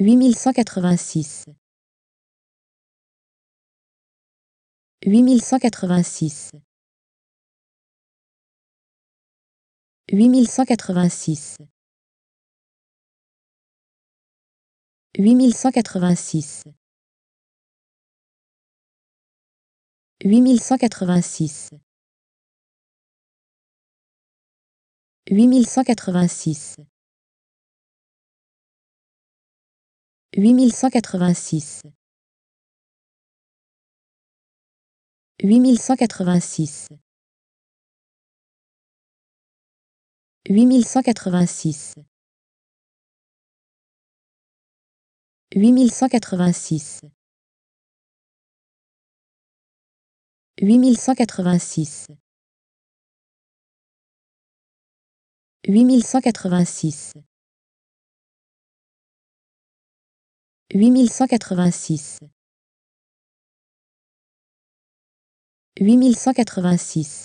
8186 8186 8186 8186 8186 8186 8186 8186 8186 8186 8186 8186 huit mille cent quatre-vingt-six huit mille cent quatre-vingt-six